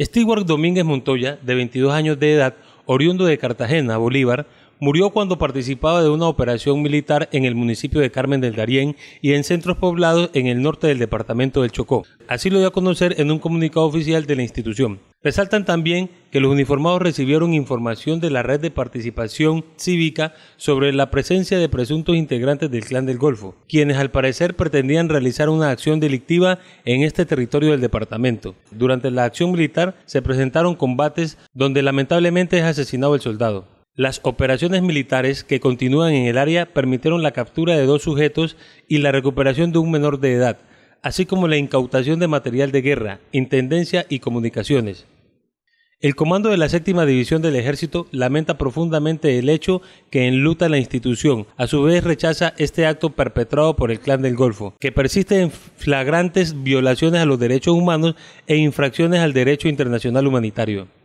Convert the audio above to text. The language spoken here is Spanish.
Stewart Domínguez Montoya, de 22 años de edad, oriundo de Cartagena, Bolívar, Murió cuando participaba de una operación militar en el municipio de Carmen del Darién y en centros poblados en el norte del departamento del Chocó. Así lo dio a conocer en un comunicado oficial de la institución. Resaltan también que los uniformados recibieron información de la red de participación cívica sobre la presencia de presuntos integrantes del Clan del Golfo, quienes al parecer pretendían realizar una acción delictiva en este territorio del departamento. Durante la acción militar se presentaron combates donde lamentablemente es asesinado el soldado. Las operaciones militares que continúan en el área permitieron la captura de dos sujetos y la recuperación de un menor de edad, así como la incautación de material de guerra, intendencia y comunicaciones. El comando de la séptima división del ejército lamenta profundamente el hecho que enluta la institución. A su vez rechaza este acto perpetrado por el clan del Golfo, que persiste en flagrantes violaciones a los derechos humanos e infracciones al derecho internacional humanitario.